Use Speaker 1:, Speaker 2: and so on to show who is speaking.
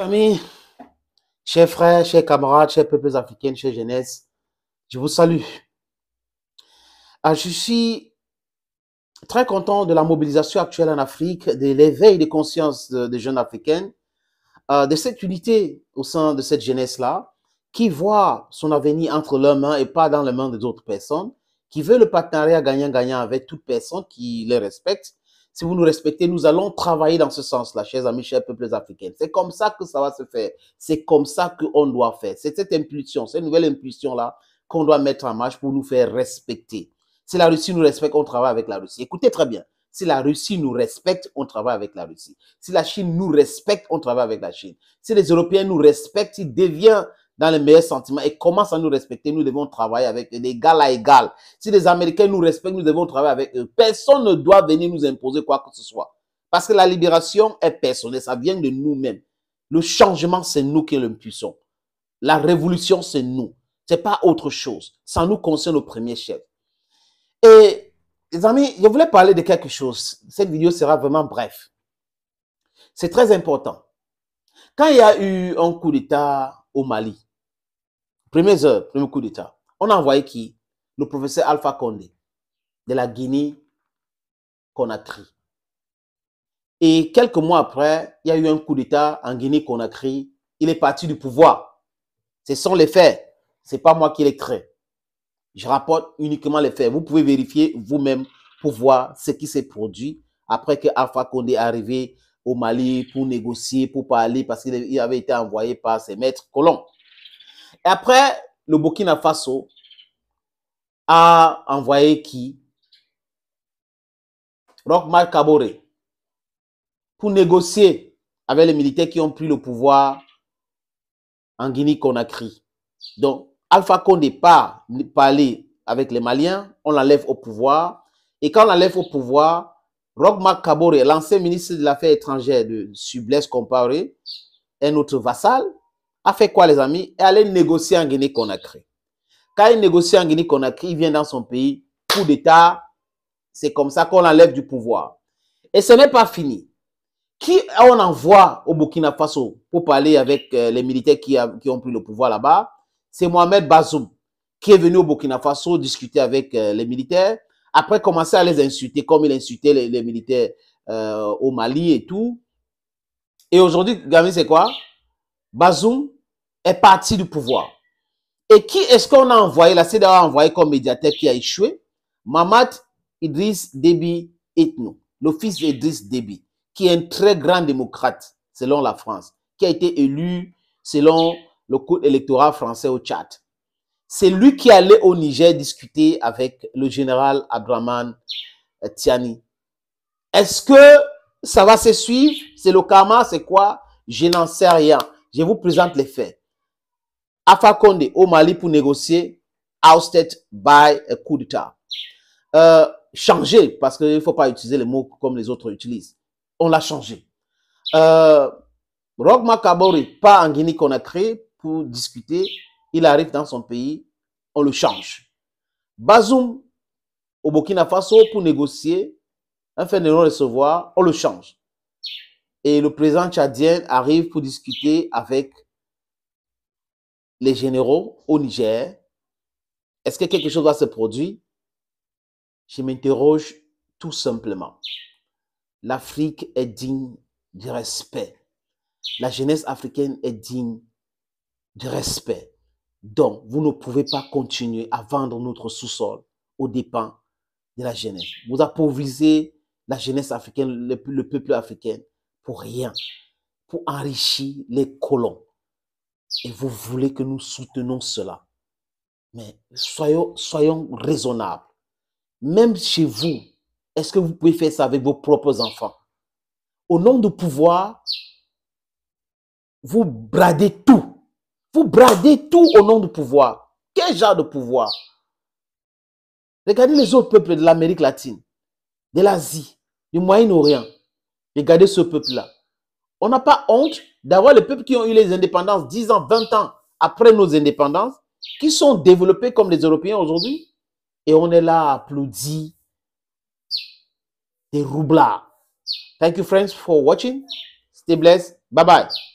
Speaker 1: amis, chers frères, chers camarades, chers peuples africains, chers jeunesse, je vous salue. Ah, je suis très content de la mobilisation actuelle en Afrique, de l'éveil de conscience des jeunes africains, ah, de cette unité au sein de cette jeunesse-là, qui voit son avenir entre leurs mains et pas dans les mains des autres personnes, qui veut le partenariat gagnant-gagnant avec toute personne qui les respecte si vous nous respectez, nous allons travailler dans ce sens-là, chers amis, chers peuples africains. C'est comme ça que ça va se faire. C'est comme ça qu'on doit faire. C'est cette impulsion, cette nouvelle impulsion-là qu'on doit mettre en marche pour nous faire respecter. Si la Russie nous respecte, on travaille avec la Russie. Écoutez très bien. Si la Russie nous respecte, on travaille avec la Russie. Si la Chine nous respecte, on travaille avec la Chine. Si les Européens nous respectent, ils deviennent dans les meilleurs sentiments et commencent à nous respecter, nous devons travailler avec eux d'égal à égal. Si les Américains nous respectent, nous devons travailler avec eux. Personne ne doit venir nous imposer quoi que ce soit. Parce que la libération est personnelle, ça vient de nous-mêmes. Le changement, c'est nous qui l'impulsons. La révolution, c'est nous. Ce n'est pas autre chose. Ça nous concerne au premier chef. Et, les amis, je voulais parler de quelque chose. Cette vidéo sera vraiment bref. C'est très important. Quand il y a eu un coup d'État au Mali, Premières heures, premier coup d'État. On a envoyé qui Le professeur Alpha Condé de la Guinée-Conakry. Et quelques mois après, il y a eu un coup d'État en Guinée-Conakry. Il est parti du pouvoir. Ce sont les faits. Ce n'est pas moi qui les crée. Je rapporte uniquement les faits. Vous pouvez vérifier vous-même pour voir ce qui s'est produit après que Alpha Condé est arrivé au Mali pour négocier, pour parler, parce qu'il avait été envoyé par ses maîtres colons. Et après, le Burkina Faso a envoyé qui Rochmar Kabore pour négocier avec les militaires qui ont pris le pouvoir en Guinée-Conakry. Donc, Alpha Condé pas parler avec les Maliens, on l'enlève au pouvoir. Et quand on l'enlève au pouvoir, Rochmar Kabore, l'ancien ministre de l'affaires étrangères de sublès Comparé, un autre vassal, a fait quoi, les amis Est allé négocier en Guinée-Conakry. Quand il négocie en Guinée-Conakry, il vient dans son pays, coup d'État, c'est comme ça qu'on l'enlève du pouvoir. Et ce n'est pas fini. Qui on envoie au Burkina Faso pour parler avec euh, les militaires qui, ont pris le pouvoir là-bas C'est Mohamed Bazoum, qui est venu au Burkina Faso discuter avec euh, les militaires, après commencer à les insulter, comme il insultait les, militaires euh, au Mali et tout. Et aujourd'hui, Gamin, c'est quoi Bazoum est parti du pouvoir. Et qui est-ce qu'on a envoyé, la CDA a envoyé comme médiateur qui a échoué Mamad Idriss Déby Itno, le fils d'Idriss Déby, qui est un très grand démocrate selon la France, qui a été élu selon le code électoral français au Tchad. C'est lui qui allait au Niger discuter avec le général Abraman euh, Tiani. Est-ce que ça va se suivre C'est le karma, c'est quoi Je n'en sais rien. Je vous présente les faits. Afakonde au Mali pour négocier, ousted by a coup d'État. Euh, changé, parce qu'il ne faut pas utiliser les mots comme les autres utilisent. On l'a changé. Euh, Rogma Kabori pas en guinée créé pour discuter. Il arrive dans son pays, on le change. Bazoum au Burkina Faso pour négocier un fait de recevoir on le change. Et le président tchadien arrive pour discuter avec les généraux au Niger. Est-ce que quelque chose va se produire Je m'interroge tout simplement. L'Afrique est digne du respect. La jeunesse africaine est digne
Speaker 2: du respect.
Speaker 1: Donc, vous ne pouvez pas continuer à vendre notre sous-sol aux dépens de la jeunesse. Vous appauvrissez la jeunesse africaine, le peuple africain pour rien, pour enrichir les colons. Et vous voulez que nous soutenons cela. Mais soyons, soyons raisonnables. Même chez vous, est-ce que vous pouvez faire ça avec vos propres enfants Au nom du pouvoir, vous bradez tout. Vous bradez tout au nom du pouvoir. Quel genre de pouvoir Regardez les autres peuples de l'Amérique latine, de l'Asie, du Moyen-Orient. Regardez ce peuple-là. On n'a pas honte d'avoir les peuples qui ont eu les indépendances 10 ans, 20 ans après nos indépendances, qui sont développés comme les Européens aujourd'hui. Et on est là à applaudir des roublards. Thank you, friends, for watching. Stay blessed. Bye bye.